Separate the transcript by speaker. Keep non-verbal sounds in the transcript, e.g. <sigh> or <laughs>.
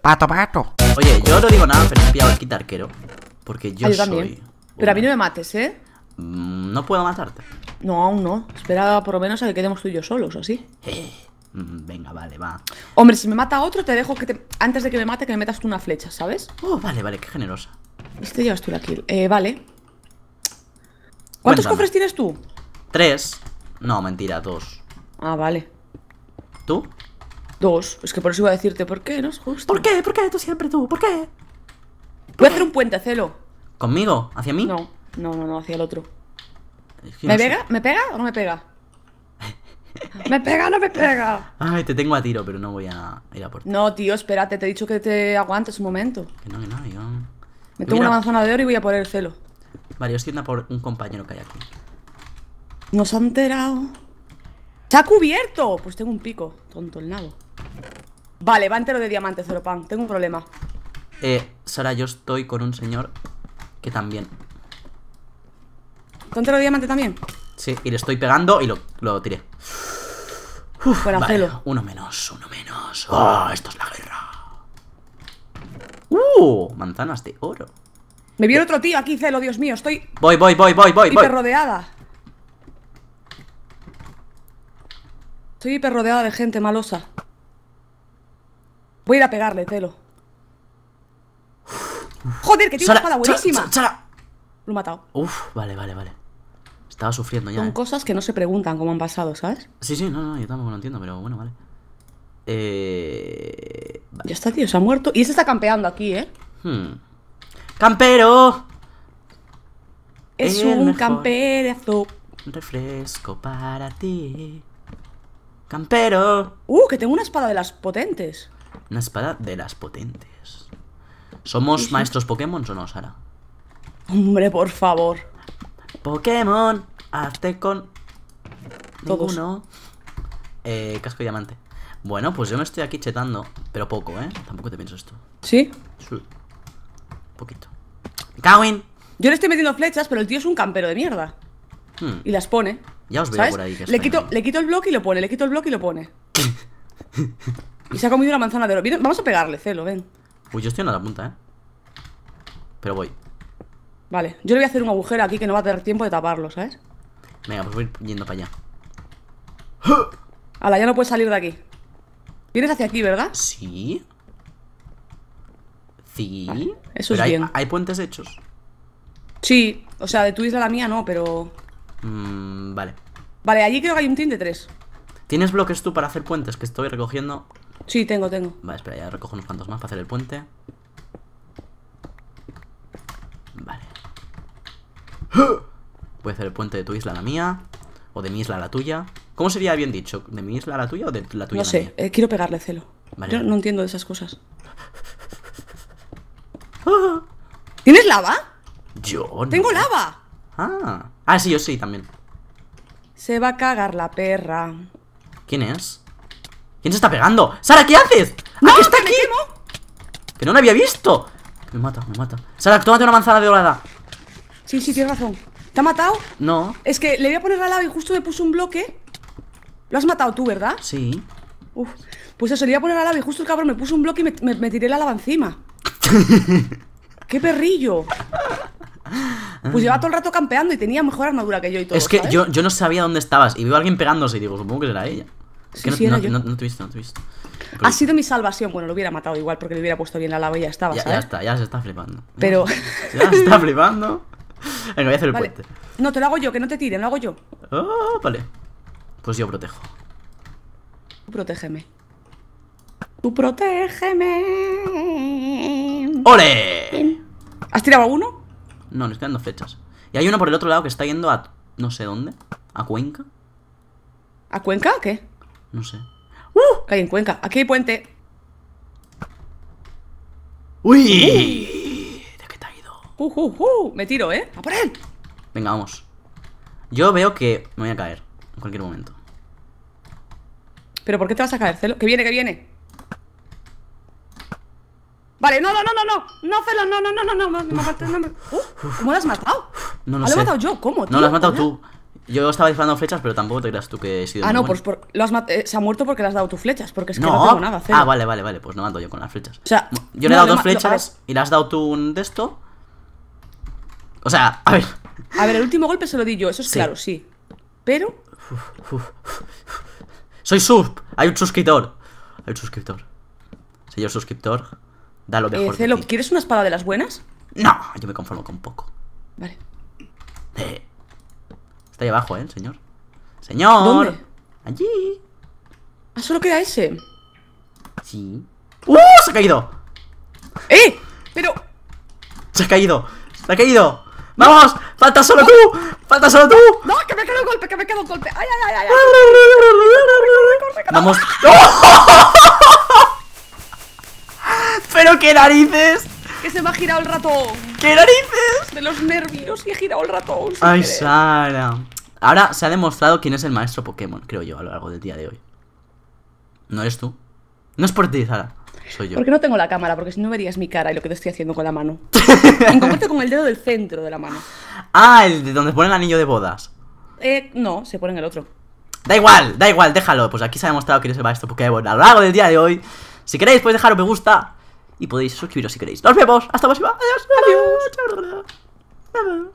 Speaker 1: Pato, pato. Oye, yo no digo nada, pero he pillado Porque yo, ah, soy. Pero
Speaker 2: a mí no me mates, ¿eh?
Speaker 1: Mm, no
Speaker 2: puedo matarte. No, aún no. Espera por lo menos a que quedemos tú y yo solos, así.
Speaker 1: Eh, mm, venga, vale, va.
Speaker 2: Hombre, si me mata otro, te dejo que te... Antes de que me mate, que me metas tú una flecha, ¿sabes? Oh,
Speaker 1: vale, vale, qué generosa.
Speaker 2: Este llevas tú la kill. Eh, vale. ¿Cuántos cofres tienes tú?
Speaker 1: Tres. No, mentira, dos.
Speaker 2: Ah, vale. ¿Tú? Dos. Es que por eso iba a decirte por qué, ¿no? Es justo. ¿Por qué? ¿Por qué? Tú siempre tú. ¿Por qué? Voy a hacer un puente, Celo.
Speaker 1: ¿Conmigo? ¿Hacia mí? No,
Speaker 2: no, no, no hacia el otro. ¿Me pega? ¿Me pega o no me pega? <laughs> ¿Me pega o no me pega?
Speaker 1: Ay, te tengo a tiro, pero no voy a ir a por
Speaker 2: ti. No, tío, espérate, te he dicho que te aguantes un momento.
Speaker 1: Que no, que no, yo... Me tengo una manzana
Speaker 2: de oro y voy a poner el celo.
Speaker 1: Vale, os tienda por un compañero que hay aquí.
Speaker 2: Nos ha enterado. ¡Se ha cubierto! Pues tengo un pico, tonto el nabo. Vale, va entero de diamante, Pan. Tengo un problema.
Speaker 1: Eh, Sara, yo estoy con un señor que también.
Speaker 2: ¿Está entero de diamante también?
Speaker 1: Sí, y le estoy pegando y lo, lo tiré. Uf, uno menos, uno menos. Oh, esto es la guerra. ¡Uh! Manzanas de oro.
Speaker 2: Me viene otro tío aquí, Celo, Dios mío. Estoy.
Speaker 1: Voy, voy, voy, voy, voy. Estoy
Speaker 2: rodeada. Estoy hiperrodeada de gente malosa. Voy a ir a pegarle, Celo.
Speaker 1: Joder, que tiene una espada buenísima. Lo he matado. Uf, vale, vale, vale. Estaba sufriendo ya. Son eh.
Speaker 2: cosas que no se preguntan cómo han pasado, ¿sabes?
Speaker 1: Sí, sí, no, no, yo tampoco lo entiendo, pero bueno, vale. Eh... Ya
Speaker 2: está, tío, se ha muerto. Y ese está campeando aquí, ¿eh? Hmm. ¡Campero!
Speaker 1: Es un camperazo. Refresco para ti. ¡Campero! ¡Uh, que tengo una espada de las potentes! Una espada de las potentes. ¿Somos maestros Pokémon o no, Sara? Hombre, por favor. Pokémon, hazte con... Ninguno. Eh, casco y diamante. Bueno, pues yo me estoy aquí chetando, pero poco, ¿eh? Tampoco te pienso esto. ¿Sí? Sí. Poquito.
Speaker 2: ¡Cawin! Yo le estoy metiendo flechas, pero el tío es un campero de mierda. Hmm. Y las pone. Ya os veo por ahí. Que le, quito, le quito el bloque y lo pone, le quito el bloque y lo pone. <laughs> Y se ha comido una manzana de oro. Vamos a pegarle, Celo, ven.
Speaker 1: Uy, yo estoy en la punta, eh. Pero voy.
Speaker 2: Vale, yo le voy a hacer un agujero aquí que no va a tener tiempo de taparlo, ¿sabes?
Speaker 1: Venga, pues voy yendo para allá.
Speaker 2: Hala, <gasps> ya no puedes salir de aquí. Vienes hacia aquí, ¿verdad?
Speaker 1: Sí. Sí. eso es hay, bien.
Speaker 2: Hay puentes hechos. Sí, o sea, de tu isla a la mía no, pero...
Speaker 1: Mmm... vale.
Speaker 2: Vale, allí creo que hay un team de
Speaker 1: tres. ¿Tienes bloques tú para hacer puentes que estoy recogiendo?
Speaker 2: Sí, tengo, tengo.
Speaker 1: Vale, espera, ya recojo unos cuantos más para hacer el puente. Vale. ¡Ah! Voy a hacer el puente de tu isla a la mía. O de mi isla a la tuya. ¿Cómo sería bien dicho? ¿De mi isla a la tuya o de la tuya? No a la mía?
Speaker 2: Eh, quiero pegarle celo. Yo no entiendo de esas cosas. ¡Ah! ¿Tienes lava?
Speaker 1: Yo no. ¡Tengo lava! Ah. ah, sí, yo sí, también.
Speaker 2: Se va a cagar la
Speaker 1: perra. ¿Quién es? ¿Quién se está pegando? ¡Sara, ¿qué haces? ¡Ah, está aquí! ¡Que no la había visto! Me mata, me mata Sara, tómate una manzana de dorada Sí, sí, tienes razón ¿Te ha matado? No
Speaker 2: Es que le voy a poner al lado y justo me puso un bloque Lo has matado tú, ¿verdad? Sí Uf, pues eso, le iba a poner al lado y justo el cabrón me puso un bloque y me, tiré la lava encima <laughs> ¡Qué perrillo! Pues lleva todo el rato campeando y tenía mejor armadura que yo y todo. Es que yo,
Speaker 1: no sabía dónde estabas y veo a alguien pegándose y digo, supongo que será ella no, no, te he visto, no te he visto.
Speaker 2: Ha sido mi salvación. Bueno, lo hubiera matado igual porque le hubiera puesto bien la lava y ya estaba, ya,
Speaker 1: está, ya se está flipando. Pero. Ya se está flipando. <laughs> Venga, voy a hacer el puente.
Speaker 2: No, te lo hago yo, que no te tiren, lo hago yo.
Speaker 1: Oh, vale. Pues yo protejo.
Speaker 2: Tú protégeme. Tú
Speaker 1: protégeme. ¡Ole! ¿Has tirado a uno? No, le estoy dando fechas Y hay uno por el otro lado que está yendo a no sé dónde. ¿A Cuenca?
Speaker 2: ¿A Cuenca? ¿Qué? No sé. ¡Uh! Caí en Cuenca. Aquí hay puente.
Speaker 1: ¡Uy!
Speaker 2: ¿De qué te ha ido? ¡Uh, uh, uh! Me tiro, ¿eh? ¡A por él!
Speaker 1: Venga, vamos. Yo veo que me voy a caer en cualquier momento.
Speaker 2: ¿Pero por qué te vas a caer, Celo? ¡Que viene, que viene! Vale, no, no, no, no, no, no, Celo, no, no, no, no, no, me, no, no, no, ¿Cómo lo has matado? No lo, no, he matado yo, ¿cómo, No lo has matado tú.
Speaker 1: Yo estaba disparando flechas, pero tampoco te creas tú que he sido. Ah, no, pues
Speaker 2: lo has se ha muerto porque le has dado tus flechas, porque es que no, tengo nada. hacer. Ah,
Speaker 1: vale, vale, vale, pues no mando yo con las flechas. O sea, yo le he dado dos flechas y le has dado tú un de esto. O sea, a ver. A ver, el último golpe se lo di yo, eso es claro, sí. Pero. Soy sub, hay un suscriptor. Hay un suscriptor. Señor suscriptor, da lo eh, mejor. Eh, de
Speaker 2: ¿quieres una espada de las buenas?
Speaker 1: No, yo me conformo con poco.
Speaker 2: Vale. Eh.
Speaker 1: Está ahí abajo, ¿eh, señor? ¡Señor! Allí. Ah, solo queda ese. Sí. ¡Uh! ¡Se ha caído! ¡Eh! Pero. Se ha caído. Se ha caído. ¡Vamos! ¡Falta solo tú! ¡Falta solo tú! ¡No!
Speaker 2: ¡Que me queda un golpe! ¡Que me queda un golpe! ¡Ay, ay, ay!
Speaker 1: ay! ¡Vamos! ¡Pero qué narices!
Speaker 2: Que se me ha girado el ratón. ¿Qué narices? De los nervios y he girado el ratón. Ay,
Speaker 1: Sara. Ahora se ha demostrado quién es el maestro Pokémon, creo yo, a lo largo del día de hoy. No eres tú. No es por ti, Sara. Soy yo. Porque no
Speaker 2: tengo la cámara, porque si no verías mi cara y lo que te estoy haciendo con la mano. <laughs> en concreto con el dedo del centro de la mano.
Speaker 1: Ah, el de donde pone el anillo de bodas.
Speaker 2: Eh, no, se pone en el otro.
Speaker 1: Da igual, da igual, déjalo. Pues aquí se ha demostrado quién es el maestro Pokémon a lo largo del día de hoy. Si queréis, podéis dejar un me gusta y podéis suscribiros si queréis. Nos vemos, hasta la próxima, adiós, adiós.